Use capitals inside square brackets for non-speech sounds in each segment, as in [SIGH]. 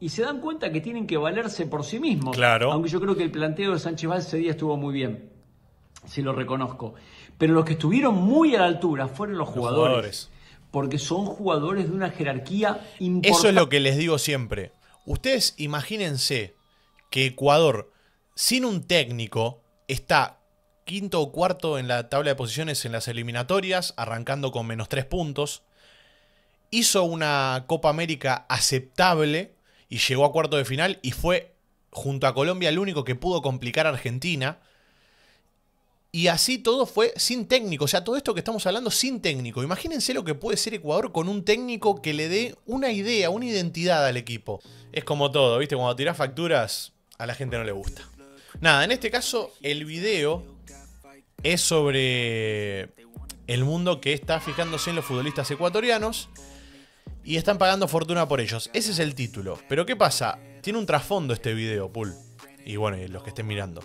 y se dan cuenta que tienen que valerse por sí mismos. Aunque yo creo que el planteo de Sánchez Valls ese día estuvo muy bien, si lo reconozco. Pero los que estuvieron muy a la altura fueron los jugadores. Porque son jugadores de una jerarquía Eso es lo que les digo siempre. Ustedes imagínense que Ecuador, sin un técnico, está quinto o cuarto en la tabla de posiciones en las eliminatorias, arrancando con menos tres puntos. Hizo una Copa América aceptable, y llegó a cuarto de final y fue junto a Colombia el único que pudo complicar a Argentina. Y así todo fue sin técnico, o sea, todo esto que estamos hablando sin técnico. Imagínense lo que puede ser Ecuador con un técnico que le dé una idea, una identidad al equipo. Es como todo, ¿viste? Cuando tirás facturas, a la gente no le gusta. Nada, en este caso el video es sobre el mundo que está fijándose en los futbolistas ecuatorianos y están pagando fortuna por ellos. Ese es el título. Pero ¿qué pasa? Tiene un trasfondo este video, Pool. Y bueno, los que estén mirando.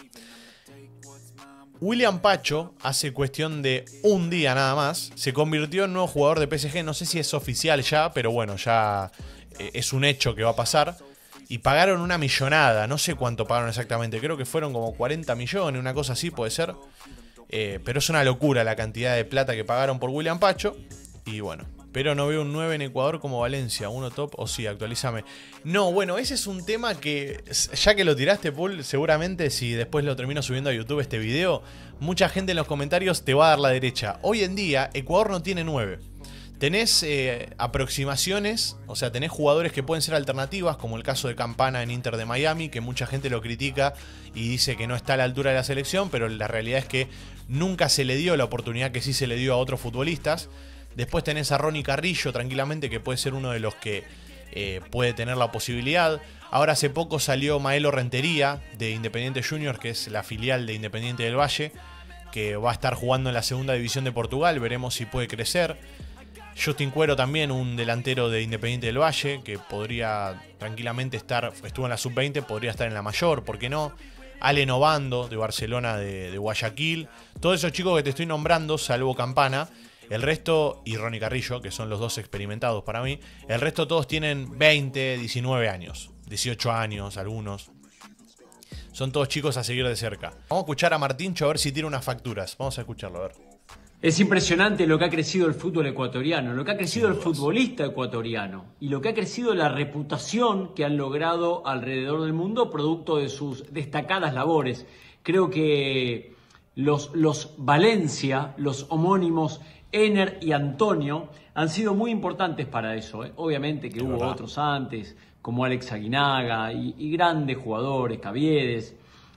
William Pacho, hace cuestión de un día nada más, se convirtió en nuevo jugador de PSG. No sé si es oficial ya, pero bueno, ya eh, es un hecho que va a pasar. Y pagaron una millonada, no sé cuánto pagaron exactamente, creo que fueron como 40 millones, una cosa así puede ser. Eh, pero es una locura la cantidad de plata que pagaron por William Pacho. Y bueno, pero no veo un 9 en Ecuador como Valencia. Uno top, o sí, actualízame. No, bueno, ese es un tema que, ya que lo tiraste, Paul, seguramente si después lo termino subiendo a YouTube este video, mucha gente en los comentarios te va a dar la derecha. Hoy en día, Ecuador no tiene 9. Tenés eh, aproximaciones, o sea, tenés jugadores que pueden ser alternativas, como el caso de Campana en Inter de Miami, que mucha gente lo critica y dice que no está a la altura de la selección, pero la realidad es que nunca se le dio la oportunidad que sí se le dio a otros futbolistas. Después tenés a Ronnie Carrillo, tranquilamente, que puede ser uno de los que eh, puede tener la posibilidad. Ahora hace poco salió Maelo Rentería de Independiente Junior, que es la filial de Independiente del Valle, que va a estar jugando en la segunda división de Portugal, veremos si puede crecer. Justin Cuero también, un delantero de Independiente del Valle, que podría tranquilamente estar, estuvo en la sub-20, podría estar en la mayor, ¿por qué no? Ale Novando de Barcelona de, de Guayaquil. Todos esos chicos que te estoy nombrando, salvo Campana, el resto y Ronnie Carrillo, que son los dos experimentados para mí. El resto todos tienen 20, 19 años, 18 años, algunos. Son todos chicos a seguir de cerca. Vamos a escuchar a Martín, a ver si tiene unas facturas. Vamos a escucharlo, a ver. Es impresionante lo que ha crecido el fútbol ecuatoriano, lo que ha crecido el futbolista ecuatoriano y lo que ha crecido la reputación que han logrado alrededor del mundo producto de sus destacadas labores. Creo que los, los Valencia, los homónimos Ener y Antonio han sido muy importantes para eso. ¿eh? Obviamente que hubo otros antes, como Alex Aguinaga y, grandes jugadores, Caviedes,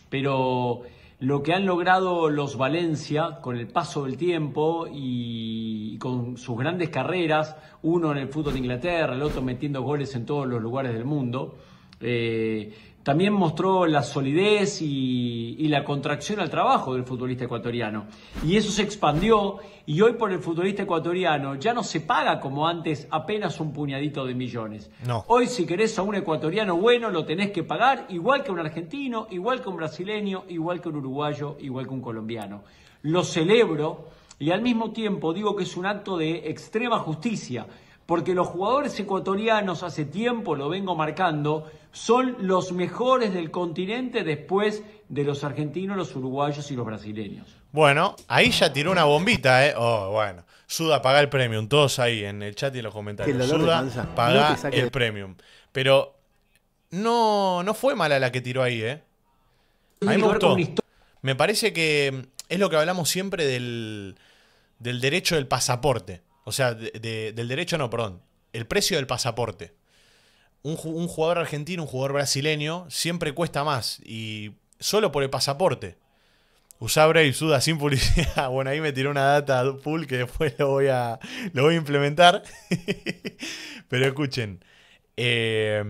pero lo que han logrado los Valencia con el paso del tiempo y, con sus grandes carreras, uno en el fútbol de Inglaterra, el otro metiendo goles en todos los lugares del mundo, eh, también mostró la solidez y, la contracción al trabajo del futbolista ecuatoriano. Y eso se expandió y hoy por el futbolista ecuatoriano ya no se paga como antes apenas un puñadito de millones. Hoy si querés a un ecuatoriano bueno lo tenés que pagar igual que un argentino, igual que un brasileño, igual que un uruguayo, igual que un colombiano. Lo celebro y al mismo tiempo digo que es un acto de extrema justicia porque los jugadores ecuatorianos hace tiempo lo vengo marcando, son los mejores del continente después de los argentinos, los uruguayos y los brasileños. Bueno, ahí ya tiró una bombita, ¿eh? Oh, bueno. Suda, paga el premium. Todos ahí en el chat y en los comentarios. Suda, paga el premium. Pero no, no fue mala la que tiró ahí, ¿eh? me Me parece que es lo que hablamos siempre del derecho del pasaporte. O sea, del derecho no, perdón. El precio del pasaporte. Un, jugador argentino, un jugador brasileño, siempre cuesta más. Y solo por el pasaporte. Usá Brave Suda sin publicidad. [LAUGHS] Bueno, ahí me tiró una data full que después lo voy a, lo voy a implementar. [LAUGHS] Pero escuchen. Eh,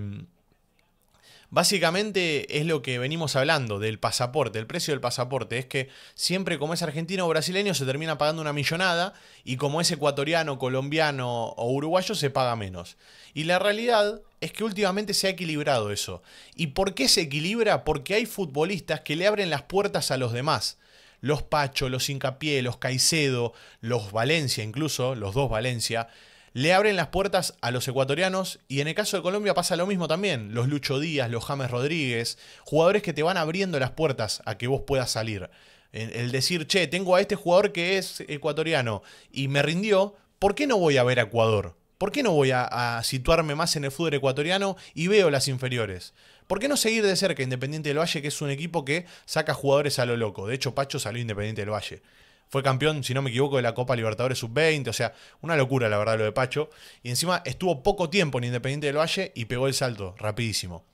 Básicamente es lo que venimos hablando del pasaporte, el precio del pasaporte. Es que siempre como es argentino o brasileño se termina pagando una millonada y como es ecuatoriano, colombiano o uruguayo se paga menos. Y la realidad es que últimamente se ha equilibrado eso. ¿Y por qué se equilibra? Porque hay futbolistas que le abren las puertas a los demás los Pacho, los Hincapié, los Caicedo, los Valencia incluso, los dos Valencia, le abren las puertas a los ecuatorianos y en el caso de Colombia pasa lo mismo también. Los Lucho Díaz, los James Rodríguez, jugadores que te van abriendo las puertas a que vos puedas salir. El decir, che, tengo a este jugador que es ecuatoriano y me rindió, ¿por qué no voy a ver a Ecuador? ¿Por qué no voy a, situarme más en el fútbol ecuatoriano y veo las inferiores? ¿Por qué no seguir de cerca Independiente del Valle, que es un equipo que saca jugadores a lo loco? De hecho, Pacho salió Independiente del Valle. Fue campeón, si no me equivoco, de la Copa Libertadores Sub-20. O sea, una locura, la verdad, lo de Pacho. Y encima estuvo poco tiempo en Independiente del Valle y pegó el salto rapidísimo.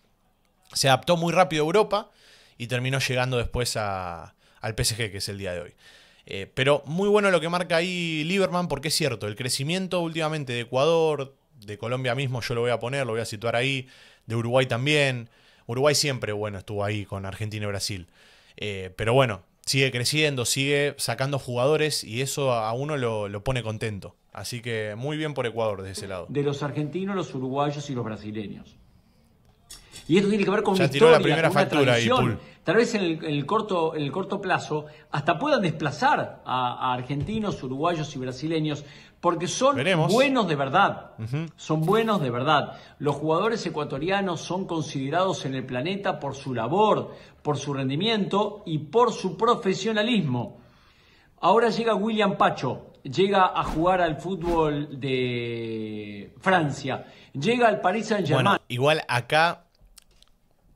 Se adaptó muy rápido a Europa y terminó llegando después al PSG, que es el día de hoy. Eh, pero muy bueno lo que marca ahí Lieberman, porque es cierto, el crecimiento últimamente de Ecuador, de Colombia mismo, yo lo voy a poner, lo voy a situar ahí, de Uruguay también. Uruguay siempre, bueno, estuvo ahí con Argentina y Brasil. Eh, pero bueno, sigue creciendo, sigue sacando jugadores y eso a uno lo, pone contento. Así que muy bien por Ecuador desde ese lado. De los argentinos, los uruguayos y los brasileños. Y esto tiene que ver con una tiró la primera Tal vez en el, corto, el corto plazo hasta puedan desplazar a argentinos, uruguayos y brasileños, porque son buenos de verdad. Son buenos de verdad. Los jugadores ecuatorianos son considerados en el planeta por su labor, por su rendimiento y por su profesionalismo. Ahora llega William Pacho, llega a jugar al fútbol de Francia, llega al Paris Saint-Germain. igual acá,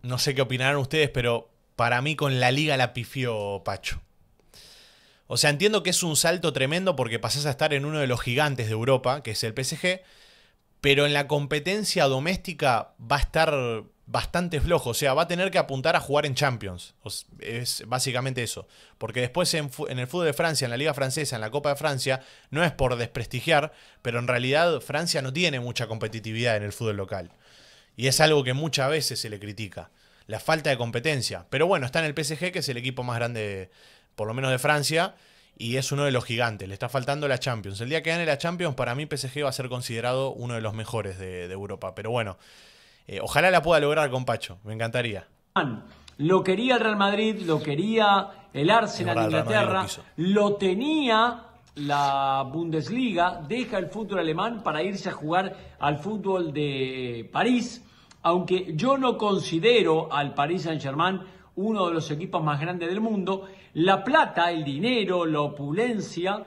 no sé qué opinarán ustedes, pero para mí con la liga la pifió Pacho. O sea, entiendo que es un salto tremendo porque pasás a estar en uno de los gigantes de Europa, que es el PSG, pero en la competencia doméstica va a estar bastante flojo. O sea, va a tener que apuntar a jugar en Champions. es básicamente eso. Porque después en, el fútbol de Francia, en la Liga Francesa, en la Copa de Francia, no es por desprestigiar, pero en realidad Francia no tiene mucha competitividad en el fútbol local. Y es algo que muchas veces se le critica. La falta de competencia. Pero bueno, está en el PSG, que es el equipo más grande de por lo menos de Francia, y es uno de los gigantes. Le está faltando la Champions. El día que gane la Champions, para mí PSG va a ser considerado uno de los mejores de, Europa. Pero bueno, eh, ojalá la pueda lograr con Pacho. Me encantaría. Lo quería el Real Madrid, lo quería el Arsenal de Inglaterra, lo, tenía la Bundesliga, deja el fútbol alemán para irse a jugar al fútbol de París, aunque yo no considero al Paris Saint-Germain uno de los equipos más grandes del mundo, la plata, el dinero, la opulencia,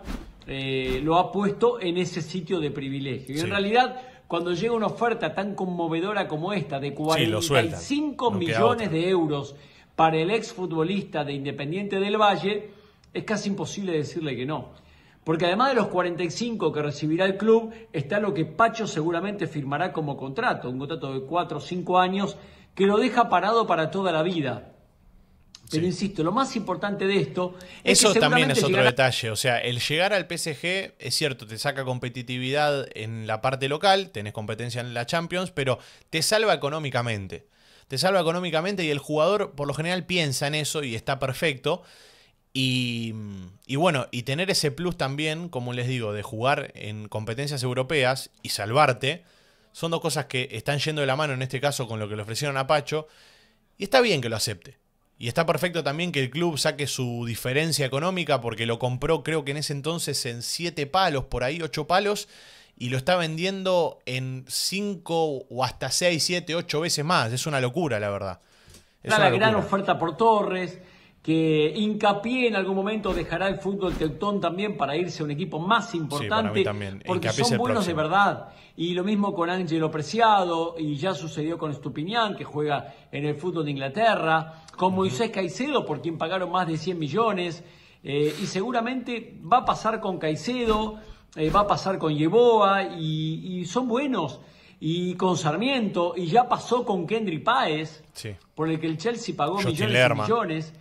eh, lo ha puesto en ese sitio de privilegio. Y en realidad, cuando llega una oferta tan conmovedora como esta, de 45 millones de euros para el exfutbolista de Independiente del Valle, es casi imposible decirle que no. Porque además de los 45 que recibirá el club, está lo que Pacho seguramente firmará como contrato, un contrato de 4 o 5 años que lo deja parado para toda la vida. Pero insisto, lo más importante de esto es Eso también es otro detalle. O sea, el llegar al PSG, es cierto, te saca competitividad en la parte local, tenés competencia en la Champions, pero te salva económicamente. Te salva económicamente y el jugador por lo general piensa en eso y está perfecto. Y, y, bueno, y tener ese plus también, como les digo, de jugar en competencias europeas y salvarte, son dos cosas que están yendo de la mano en este caso con lo que le ofrecieron a Pacho. Y está bien que lo acepte. Y está perfecto también que el club saque su diferencia económica porque lo compró creo que en ese entonces en siete palos, por ahí ocho palos, y lo está vendiendo en cinco o hasta seis siete ocho veces más. Es una locura, la verdad. la gran oferta por Torres, que hincapié en algún momento dejará el fútbol teutón también para irse a un equipo más importante, porque son buenos de verdad. Y lo mismo con Angelo Preciado, y ya sucedió con Stupiñán que juega en el fútbol de Inglaterra, con Moisés Caicedo, por quien pagaron más de 100 millones, eh, y seguramente va a pasar con Caicedo, eh, va a pasar con Yeboa, y, son buenos y con Sarmiento, y ya pasó con Kendry Páez, por el que el Chelsea pagó millones y millones.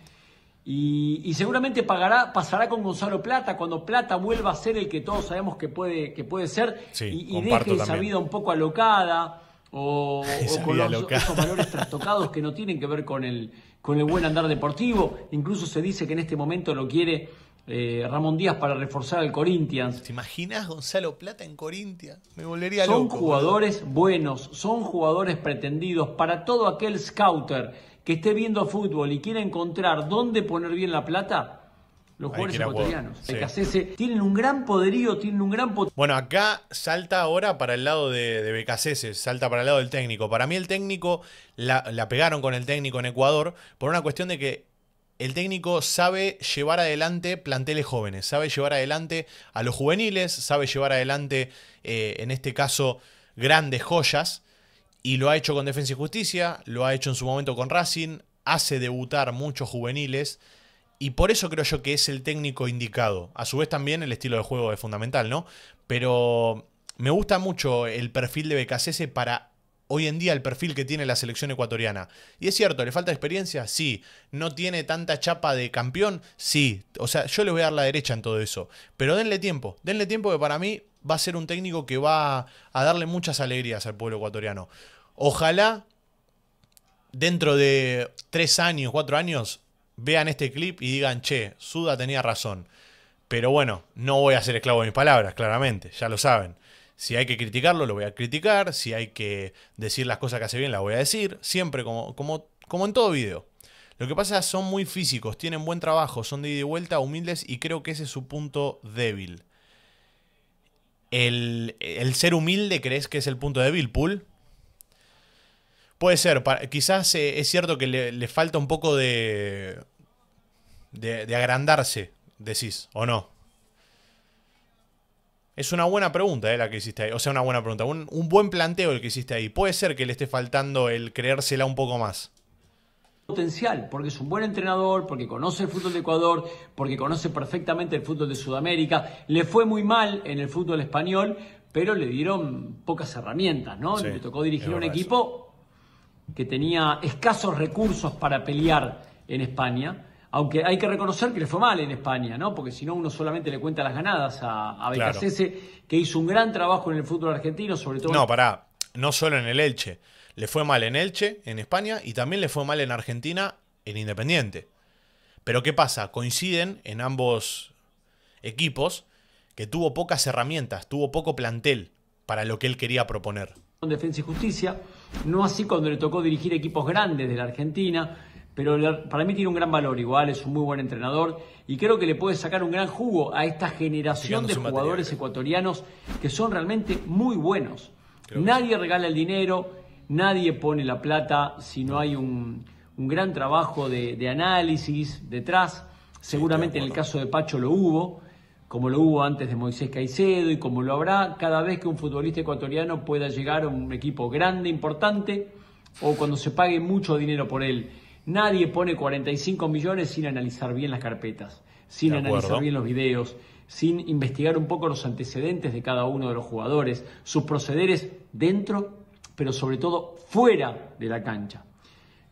Y, seguramente pagará, pasará con Gonzalo Plata cuando Plata vuelva a ser el que todos sabemos que puede, que puede ser y, deje esa vida un poco alocada o, [LAUGHS] con esos valores trastocados que no tienen que ver con el, con el buen andar deportivo. Incluso se dice que en este momento lo quiere eh, Ramón Díaz para reforzar al Corinthians. ¿Te imaginas Gonzalo Plata en Corinthians? Me son jugadores buenos, son jugadores pretendidos para todo aquel scouter que esté viendo fútbol y quiera encontrar dónde poner bien la plata, los jugadores ecuatorianos. tienen un gran poderío, tienen un gran pot Bueno, acá salta ahora para el lado de, de salta para el lado del técnico. Para mí el técnico, la, pegaron con el técnico en Ecuador por una cuestión de que el técnico sabe llevar adelante planteles jóvenes, sabe llevar adelante a los juveniles, sabe llevar adelante, eh, en este caso, grandes joyas. Y lo ha hecho con Defensa y Justicia, lo ha hecho en su momento con Racing, hace debutar muchos juveniles. Y por eso creo yo que es el técnico indicado. A su vez también el estilo de juego es fundamental, ¿no? Pero me gusta mucho el perfil de Becasese para hoy en día el perfil que tiene la selección ecuatoriana. Y es cierto, ¿le falta experiencia? Sí. ¿No tiene tanta chapa de campeón? Sí. O sea, yo le voy a dar la derecha en todo eso. Pero denle tiempo. Denle tiempo que para mí va a ser un técnico que va a darle muchas alegrías al pueblo ecuatoriano. Ojalá dentro de tres años, cuatro años, vean este clip y digan, che, Suda tenía razón. Pero bueno, no voy a ser esclavo de mis palabras, claramente, ya lo saben. Si hay que criticarlo, lo voy a criticar. Si hay que decir las cosas que hace bien, las voy a decir. Siempre, como, como, como en todo video. Lo que pasa es que son muy físicos, tienen buen trabajo, son de ida y vuelta, humildes y creo que ese es su punto débil el, ser humilde crees que es el punto de Billpool. Puede ser, quizás eh, es cierto que le, falta un poco de, de, agrandarse, decís, o no. Es una buena pregunta eh, la que hiciste ahí. O sea, una buena pregunta. Un, un, buen planteo el que hiciste ahí. Puede ser que le esté faltando el creérsela un poco más potencial, porque es un buen entrenador, porque conoce el fútbol de Ecuador, porque conoce perfectamente el fútbol de Sudamérica. Le fue muy mal en el fútbol español, pero le dieron pocas herramientas, ¿no? le tocó dirigir un equipo que tenía escasos recursos para pelear en España. Aunque hay que reconocer que le fue mal en España, ¿no? Porque si no, uno solamente le cuenta las ganadas a, a Becasese, que hizo un gran trabajo en el fútbol argentino, sobre todo. No, pará, no solo en el Elche. Le fue mal en Elche, en España, y también le fue mal en Argentina, en Independiente. Pero ¿qué pasa? Coinciden en ambos equipos que tuvo pocas herramientas, tuvo poco plantel para lo que él quería proponer. Con Defensa y Justicia, no así cuando le tocó dirigir equipos grandes de la Argentina, pero para mí tiene un gran valor igual, es un muy buen entrenador y creo que le puede sacar un gran jugo a esta generación de jugadores ecuatorianos que son realmente muy buenos. Nadie regala el dinero, nadie pone la plata si no hay un, gran trabajo de, análisis detrás. Seguramente en el caso de Pacho lo hubo, como lo hubo antes de Moisés Caicedo y como lo habrá cada vez que un futbolista ecuatoriano pueda llegar a un equipo grande, importante, o cuando se pague mucho dinero por él. Nadie pone 45 millones sin analizar bien las carpetas, sin analizar bien los videos, sin investigar un poco los antecedentes de cada uno de los jugadores, sus procederes dentro pero sobre todo fuera de la cancha.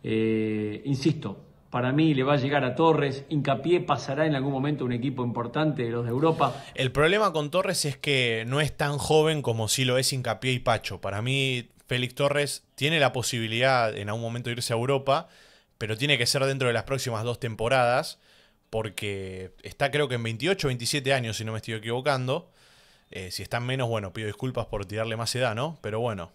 Eh, insisto, para mí le va a llegar a Torres, hincapié pasará en algún momento un equipo importante de los de Europa. El problema con Torres es que no es tan joven como si lo es hincapié y Pacho. Para mí Félix Torres tiene la posibilidad en algún momento de irse a Europa, pero tiene que ser dentro de las próximas dos temporadas, porque está creo que en 28 o 27 años, si no me estoy equivocando. Eh, si están menos, bueno, pido disculpas por tirarle más edad, ¿no? Pero bueno,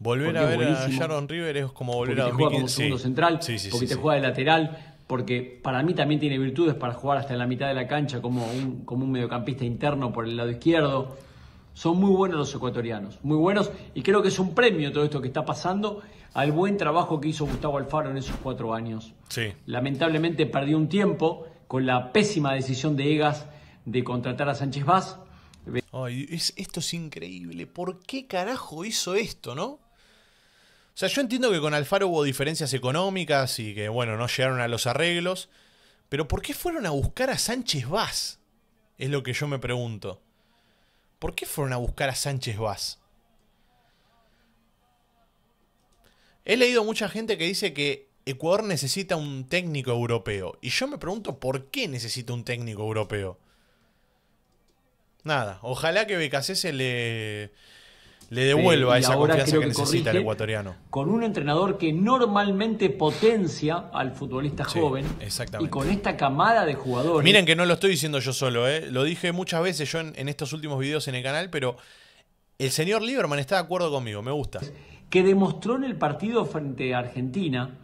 Volver a ver a Sharon River es como volver a te juega como segundo central, porque te juega de lateral, porque para mí también tiene virtudes para jugar hasta en la mitad de la cancha como un, como un mediocampista interno por el lado izquierdo. Son muy buenos los ecuatorianos, muy buenos, y creo que es un premio todo esto que está pasando al buen trabajo que hizo Gustavo Alfaro en esos cuatro años. Sí. Lamentablemente perdió un tiempo con la pésima decisión de Egas de contratar a Sánchez Vaz. esto es increíble. ¿Por qué carajo hizo esto, no? O sea, yo entiendo que con Alfaro hubo diferencias económicas y que, bueno, no llegaron a los arreglos. Pero ¿por qué fueron a buscar a Sánchez Vaz? Es lo que yo me pregunto. ¿Por qué fueron a buscar a Sánchez Vaz? He leído mucha gente que dice que Ecuador necesita un técnico europeo. Y yo me pregunto por qué necesita un técnico europeo. Nada, ojalá que BKC se le, le devuelva esa confianza que, necesita el ecuatoriano. Con un entrenador que normalmente potencia al futbolista joven y con esta camada de jugadores. Miren que no lo estoy diciendo yo solo, ¿eh? lo dije muchas veces yo en, estos últimos videos en el canal, pero el señor Lieberman está de acuerdo conmigo, me gusta. Que demostró en el partido frente a Argentina,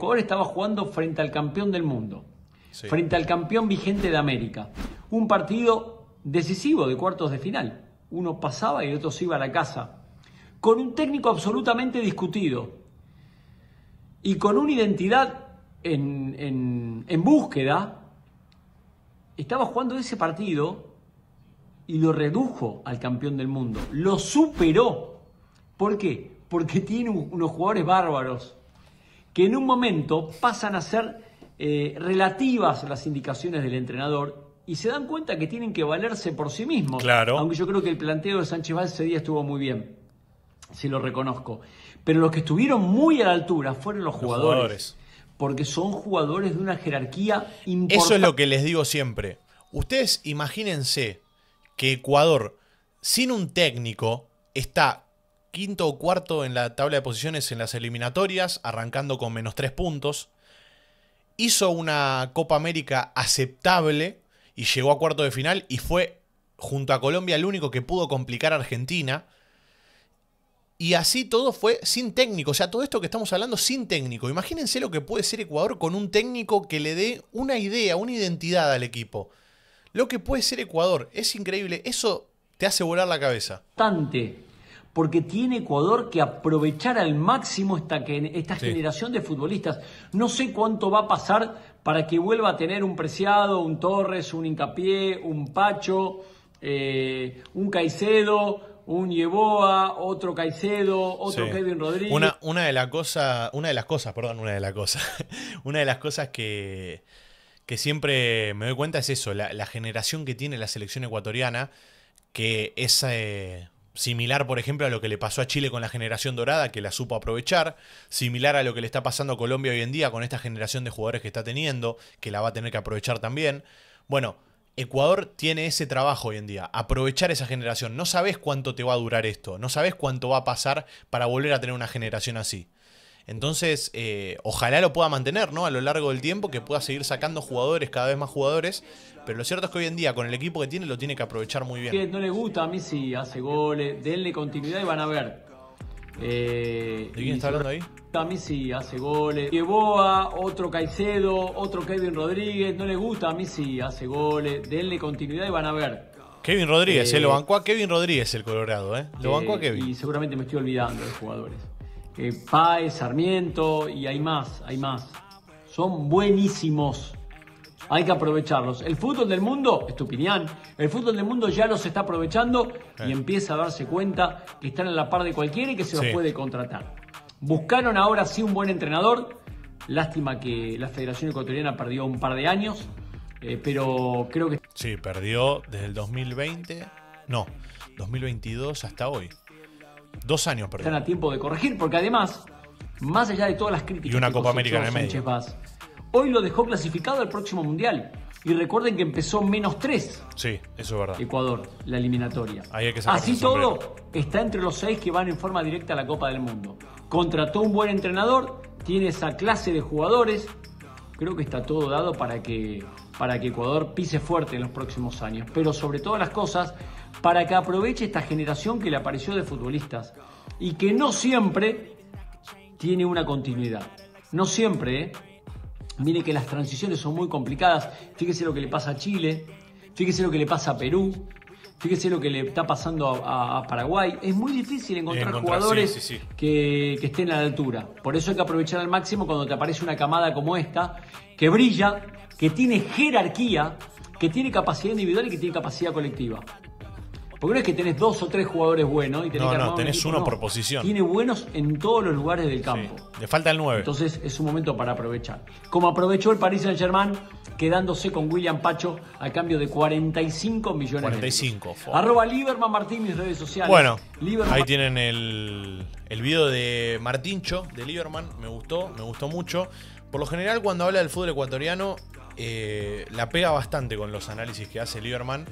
o estaba jugando frente al campeón del mundo, frente al campeón vigente de América. Un partido decisivo de cuartos de final. Uno pasaba y el otro se iba a la casa. Con un técnico absolutamente discutido y con una identidad en, búsqueda, estaba jugando ese partido y lo redujo al campeón del mundo. Lo superó. ¿Por qué? Porque tiene unos jugadores bárbaros que en un momento pasan a ser eh, relativas las indicaciones del entrenador y se dan cuenta que tienen que valerse por sí mismos. Aunque yo creo que el planteo de Sánchez Valls ese día estuvo muy bien, si lo reconozco. Pero los que estuvieron muy a la altura fueron los jugadores. Porque son jugadores de una jerarquía importante. Eso es lo que les digo siempre. Ustedes imagínense que Ecuador, sin un técnico, está quinto o cuarto en la tabla de posiciones en las eliminatorias, arrancando con menos tres puntos. Hizo una Copa América aceptable, y llegó a cuarto de final y fue junto a Colombia el único que pudo complicar a Argentina. Y así todo fue sin técnico, o sea, todo esto que estamos hablando sin técnico. Imagínense lo que puede ser Ecuador con un técnico que le dé una idea, una identidad al equipo. Lo que puede ser Ecuador, es increíble, eso te hace volar la cabeza. Tante, porque tiene Ecuador que aprovechar al máximo esta, esta generación de futbolistas. No sé cuánto va a pasar para que vuelva a tener un Preciado, un Torres, un Incapié, un Pacho, eh, un Caicedo, un Yeboa, otro Caicedo, otro Kevin Rodríguez. Una, de las cosas, una de las cosas, perdón, una de las cosas. [LAUGHS] una de las cosas que, que siempre me doy cuenta es eso, la, generación que tiene la selección ecuatoriana, que esa... Eh, Similar, por ejemplo, a lo que le pasó a Chile con la generación dorada, que la supo aprovechar. Similar a lo que le está pasando a Colombia hoy en día con esta generación de jugadores que está teniendo, que la va a tener que aprovechar también. Bueno, Ecuador tiene ese trabajo hoy en día, aprovechar esa generación. No sabes cuánto te va a durar esto, no sabes cuánto va a pasar para volver a tener una generación así. Entonces, eh, ojalá lo pueda mantener, ¿no? A lo largo del tiempo, que pueda seguir sacando jugadores, cada vez más jugadores. Pero lo cierto es que hoy en día, con el equipo que tiene, lo tiene que aprovechar muy bien. No le gusta a mí si hace goles, denle continuidad y van a ver. Eh, ¿De quién está hablando ahí? A mí sí hace goles. Yeboa, otro Caicedo, otro Kevin Rodríguez. No le gusta a mí sí hace goles. Denle continuidad y van a ver. Kevin Rodríguez, Se ¿eh? lo eh, bancó a Kevin Rodríguez el Colorado, ¿eh? Lo bancó a Kevin. Y seguramente me estoy olvidando de jugadores eh, Sarmiento y hay más, hay más. Son buenísimos. Hay que aprovecharlos. El fútbol del mundo, opinión el fútbol del mundo ya los está aprovechando y eh. empieza a darse cuenta que están a la par de cualquiera y que se los puede contratar. Buscaron ahora sí un buen entrenador. Lástima que la Federación Ecuatoriana perdió un par de años, eh, pero creo que... Sí, perdió desde el 2020, no, 2022 hasta hoy. Dos años, perdón. Están a tiempo de corregir, porque además, más allá de todas las críticas. Y una Copa América en el hoy lo dejó clasificado al próximo mundial. Y recuerden que empezó menos tres. Sí, eso es verdad. Ecuador, la eliminatoria. Así todo, está entre los seis que van en forma directa a la Copa del Mundo. Contrató un buen entrenador, tiene esa clase de jugadores. Creo que está todo dado para que, para que Ecuador pise fuerte en los próximos años. Pero sobre todas las cosas, para que aproveche esta generación que le apareció de futbolistas y que no siempre tiene una continuidad. No siempre, ¿eh? Mire que las transiciones son muy complicadas. Fíjese lo que le pasa a Chile, fíjese lo que le pasa a Perú, fíjese lo que le está pasando a, Paraguay. Es muy difícil encontrar, jugadores Que, que estén a la altura. Por eso hay que aprovechar al máximo cuando te aparece una camada como esta, que brilla, que tiene jerarquía, que tiene capacidad individual y que tiene capacidad colectiva. Porque no es que tenés dos o tres jugadores buenos y tenés no, no, tenés uno por posición. Tiene buenos en todos los lugares del campo. Le falta el 9. Entonces es un momento para aprovechar. Como aprovechó el Paris Saint Germain quedándose con William Pacho a cambio de 45 millones 45. De Arroba Lieberman Martín mis redes sociales. Bueno, ahí tienen el, el video de Martincho de Lieberman. Me gustó, me gustó mucho. Por lo general cuando habla del fútbol ecuatoriano eh, la pega bastante con los análisis que hace Lieberman.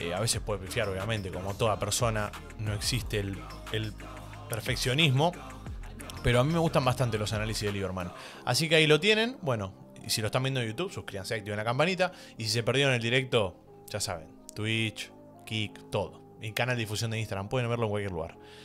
Eh, a veces puede pifiar, obviamente, como toda persona, no existe el, perfeccionismo. Pero a mí me gustan bastante los análisis de Lieberman. Así que ahí lo tienen. Bueno, y si lo están viendo en YouTube, suscríbanse, activen la campanita. Y si se perdieron el directo, ya saben, Twitch, Kick, todo. Y canal de difusión de Instagram, pueden verlo en cualquier lugar.